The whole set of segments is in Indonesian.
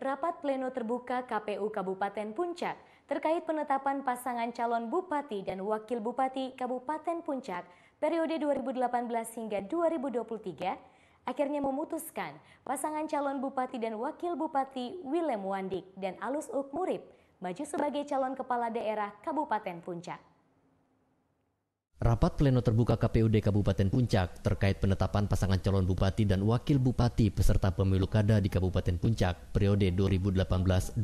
rapat pleno terbuka KPU Kabupaten Puncak terkait penetapan pasangan calon bupati dan wakil bupati Kabupaten Puncak periode 2018 hingga 2023 akhirnya memutuskan pasangan calon bupati dan wakil bupati Willem Wandik dan Alus Ukmurip maju sebagai calon kepala daerah Kabupaten Puncak. Rapat pleno terbuka KPUD Kabupaten Puncak terkait penetapan pasangan calon bupati dan wakil bupati peserta pemilu kada di Kabupaten Puncak periode 2018-2023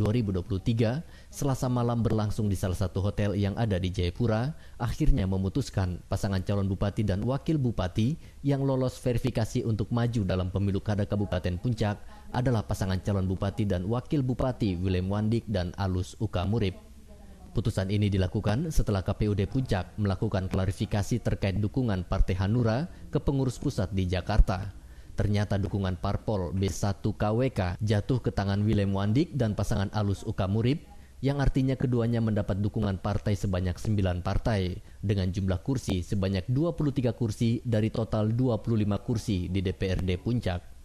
selasa malam berlangsung di salah satu hotel yang ada di Jayapura akhirnya memutuskan pasangan calon bupati dan wakil bupati yang lolos verifikasi untuk maju dalam pemilu kada Kabupaten Puncak adalah pasangan calon bupati dan wakil bupati William Wandik dan Alus Uka Murib. Putusan ini dilakukan setelah KPUD Puncak melakukan klarifikasi terkait dukungan Partai Hanura ke pengurus pusat di Jakarta. Ternyata dukungan parpol B1KWK jatuh ke tangan Willem Wandik dan pasangan alus Uka Murib yang artinya keduanya mendapat dukungan partai sebanyak 9 partai dengan jumlah kursi sebanyak 23 kursi dari total 25 kursi di DPRD Puncak.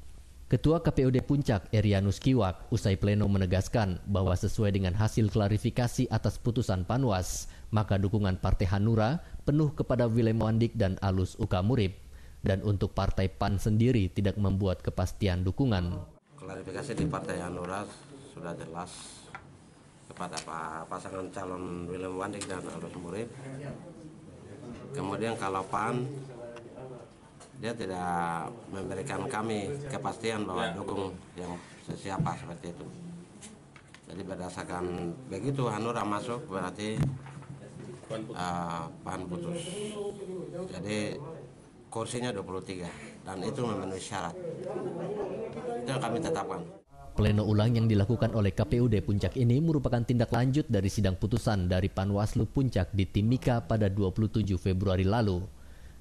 Ketua KPUD Puncak Erianus Kiwak usai pleno menegaskan bahwa sesuai dengan hasil klarifikasi atas putusan Panwas, maka dukungan Partai Hanura penuh kepada Willem Wandik dan Alus Uka Ukamurib. Dan untuk Partai PAN sendiri tidak membuat kepastian dukungan. Klarifikasi di Partai Hanura sudah jelas kepada pasangan calon Willem Wandik dan Alus Murib. Kemudian kalau PAN dia tidak memberikan kami kepastian bahwa ya. dukung yang siapa seperti itu. Jadi berdasarkan begitu Hanura masuk berarti pan putus. Uh, eh, pan putus. Jadi kursinya 23 dan itu memenuhi syarat. Itu yang kami tetapkan. Pleno ulang yang dilakukan oleh KPUD Puncak ini merupakan tindak lanjut dari sidang putusan dari Panwaslu Puncak di Timika pada 27 Februari lalu,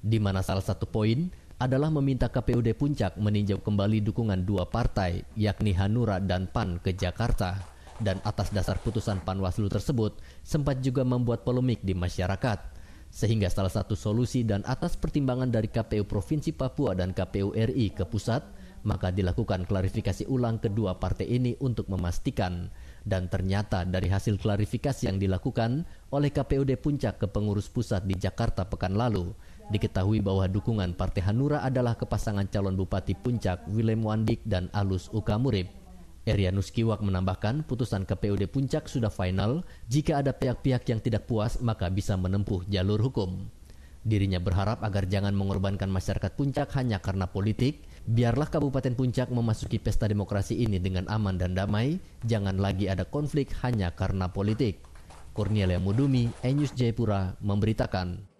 di mana salah satu poin adalah meminta KPUD Puncak meninjau kembali dukungan dua partai, yakni Hanura dan PAN ke Jakarta. Dan atas dasar putusan Panwaslu tersebut, sempat juga membuat polemik di masyarakat. Sehingga salah satu solusi dan atas pertimbangan dari KPU Provinsi Papua dan KPU RI ke pusat, maka dilakukan klarifikasi ulang kedua partai ini untuk memastikan. Dan ternyata dari hasil klarifikasi yang dilakukan oleh KPUD Puncak ke pengurus pusat di Jakarta pekan lalu, Diketahui bahwa dukungan Partai Hanura adalah kepasangan calon Bupati Puncak Willem Wandik dan Alus Ukamurib. Erianus Kiwak menambahkan putusan KPUD Puncak sudah final, jika ada pihak-pihak yang tidak puas maka bisa menempuh jalur hukum. Dirinya berharap agar jangan mengorbankan masyarakat Puncak hanya karena politik, biarlah Kabupaten Puncak memasuki pesta demokrasi ini dengan aman dan damai, jangan lagi ada konflik hanya karena politik. Cornelia Mudumi, Enyus Jayapura, memberitakan.